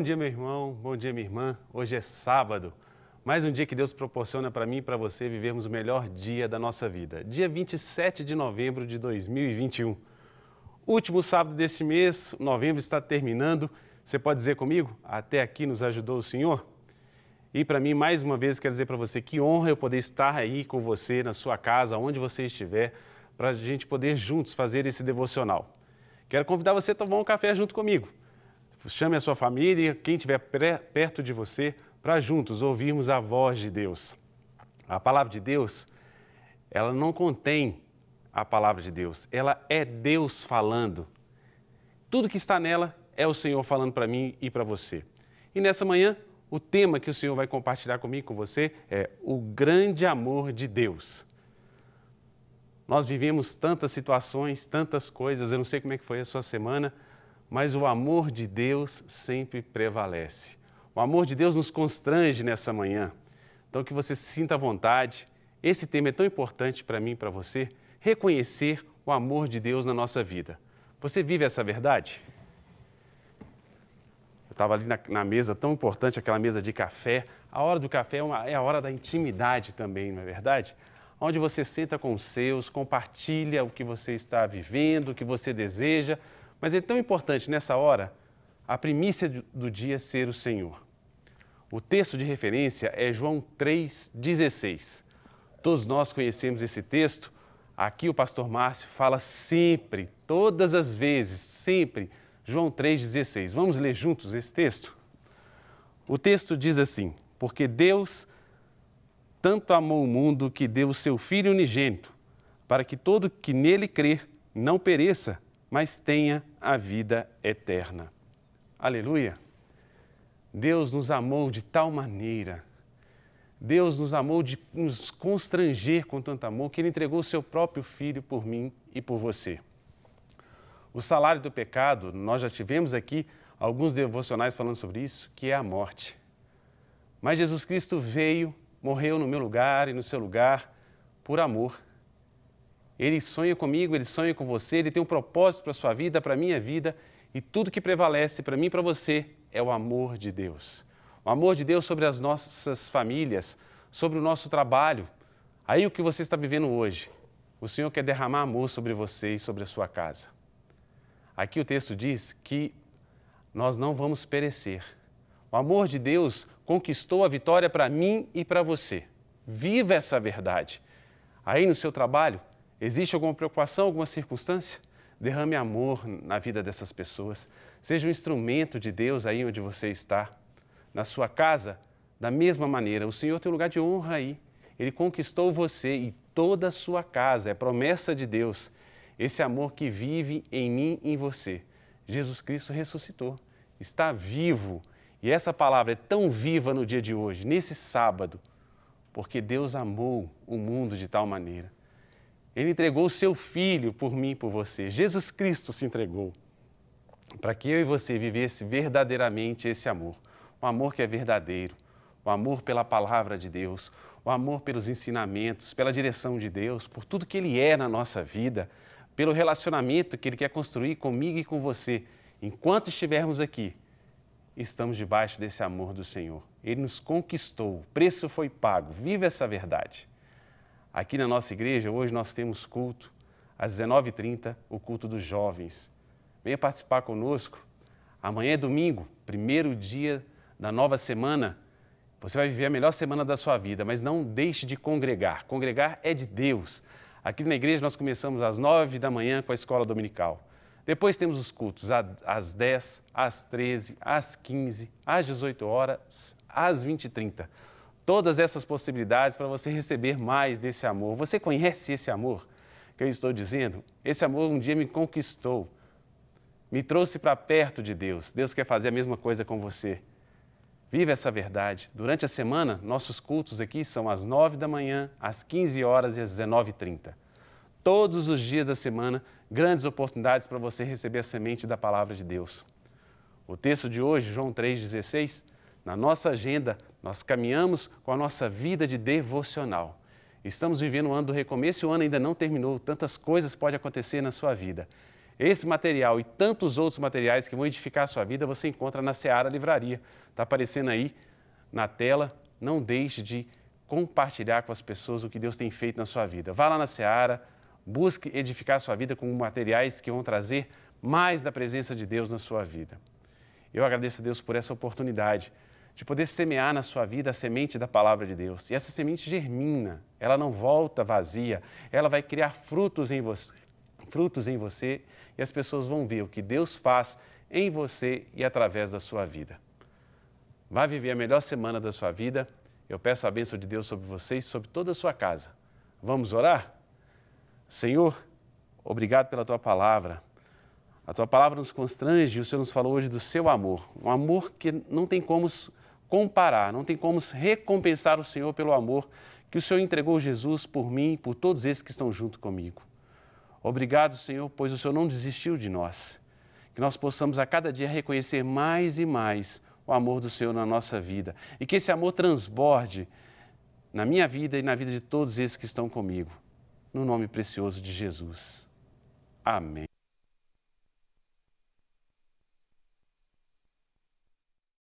Bom dia, meu irmão. Bom dia, minha irmã. Hoje é sábado. Mais um dia que Deus proporciona para mim e para você vivermos o melhor dia da nossa vida. Dia 27 de novembro de 2021. Último sábado deste mês, novembro está terminando. Você pode dizer comigo? Até aqui nos ajudou o Senhor? E para mim, mais uma vez, quero dizer para você que honra eu poder estar aí com você, na sua casa, onde você estiver, para a gente poder juntos fazer esse devocional. Quero convidar você a tomar um café junto comigo. Chame a sua família, quem estiver perto de você, para juntos ouvirmos a voz de Deus. A palavra de Deus, ela não contém a palavra de Deus, ela é Deus falando. Tudo que está nela é o Senhor falando para mim e para você. E nessa manhã, o tema que o Senhor vai compartilhar comigo com você é o grande amor de Deus. Nós vivemos tantas situações, tantas coisas, eu não sei como é que foi a sua semana, mas o amor de Deus sempre prevalece. O amor de Deus nos constrange nessa manhã. Então, que você se sinta à vontade. Esse tema é tão importante para mim e para você, reconhecer o amor de Deus na nossa vida. Você vive essa verdade? Eu estava ali na, na, mesa tão importante, aquela mesa de café. A hora do café é, uma, é a hora da intimidade também, não é verdade? Onde você senta com os seus, compartilha o que você está vivendo, o que você deseja, mas é tão importante nessa hora a primícia do dia ser o Senhor. O texto de referência é João 3,16. Todos nós conhecemos esse texto. Aqui o pastor Márcio fala sempre, todas as vezes, sempre, João 3,16. Vamos ler juntos esse texto? O texto diz assim: Porque Deus tanto amou o mundo que deu o seu Filho unigênito, para que todo que nele crer não pereça, mas tenha a vida eterna. Aleluia! Deus nos amou de tal maneira, Deus nos amou de nos constranger com tanto amor, que Ele entregou o seu próprio Filho por mim e por você. O salário do pecado, nós já tivemos aqui alguns devocionais falando sobre isso, que é a morte. Mas Jesus Cristo veio, morreu no meu lugar e no seu lugar, por amor ele sonha comigo, ele sonha com você, ele tem um propósito para a sua vida, para a minha vida. E tudo que prevalece para mim e para você é o amor de Deus. O amor de Deus sobre as nossas famílias, sobre o nosso trabalho. Aí o que você está vivendo hoje, o Senhor quer derramar amor sobre você e sobre a sua casa. Aqui o texto diz que nós não vamos perecer. O amor de Deus conquistou a vitória para mim e para você. Viva essa verdade. Aí no seu trabalho, Existe alguma preocupação, alguma circunstância? Derrame amor na vida dessas pessoas. Seja um instrumento de Deus aí onde você está. Na sua casa, da mesma maneira, o Senhor tem um lugar de honra aí. Ele conquistou você e toda a sua casa. É promessa de Deus. Esse amor que vive em mim e em você. Jesus Cristo ressuscitou, está vivo. E essa palavra é tão viva no dia de hoje, nesse sábado, porque Deus amou o mundo de tal maneira ele entregou o seu filho por mim e por você. Jesus Cristo se entregou para que eu e você vivesse verdadeiramente esse amor. Um amor que é verdadeiro, um amor pela palavra de Deus, um amor pelos ensinamentos, pela direção de Deus, por tudo que Ele é na nossa vida, pelo relacionamento que Ele quer construir comigo e com você. Enquanto estivermos aqui, estamos debaixo desse amor do Senhor. Ele nos conquistou, o preço foi pago. Viva essa verdade. Aqui na nossa igreja, hoje nós temos culto às 19h30, o culto dos jovens. Venha participar conosco. Amanhã é domingo, primeiro dia da nova semana. Você vai viver a melhor semana da sua vida, mas não deixe de congregar. Congregar é de Deus. Aqui na igreja nós começamos às 9 da manhã com a escola dominical. Depois temos os cultos às 10, às 13, às 15, às 18 horas, às 20 e 30 todas essas possibilidades para você receber mais desse amor. Você conhece esse amor que eu estou dizendo? Esse amor um dia me conquistou, me trouxe para perto de Deus. Deus quer fazer a mesma coisa com você. Vive essa verdade. Durante a semana, nossos cultos aqui são às 9 da manhã, às 15 horas e às 19h30. Todos os dias da semana, grandes oportunidades para você receber a semente da palavra de Deus. O texto de hoje, João 3,16, na nossa agenda, nós caminhamos com a nossa vida de devocional. Estamos vivendo um ano do recomeço e o ano ainda não terminou. Tantas coisas podem acontecer na sua vida. Esse material e tantos outros materiais que vão edificar a sua vida você encontra na Seara Livraria. Está aparecendo aí na tela. Não deixe de compartilhar com as pessoas o que Deus tem feito na sua vida. Vá lá na Seara, busque edificar a sua vida com materiais que vão trazer mais da presença de Deus na sua vida. Eu agradeço a Deus por essa oportunidade de poder semear na sua vida a semente da palavra de Deus. E essa semente germina, ela não volta vazia, ela vai criar frutos em você, frutos em você e as pessoas vão ver o que Deus faz em você e através da sua vida. Vá viver a melhor semana da sua vida. Eu peço a bênção de Deus sobre vocês, sobre toda a sua casa. Vamos orar? Senhor, obrigado pela tua palavra. A tua palavra nos constrange, o Senhor nos falou hoje do seu amor, um amor que não tem como comparar, não tem como recompensar o Senhor pelo amor que o Senhor entregou Jesus por mim e por todos esses que estão junto comigo. Obrigado, Senhor, pois o Senhor não desistiu de nós. Que nós possamos a cada dia reconhecer mais e mais o amor do Senhor na nossa vida e que esse amor transborde na minha vida e na vida de todos esses que estão comigo. No nome precioso de Jesus. Amém.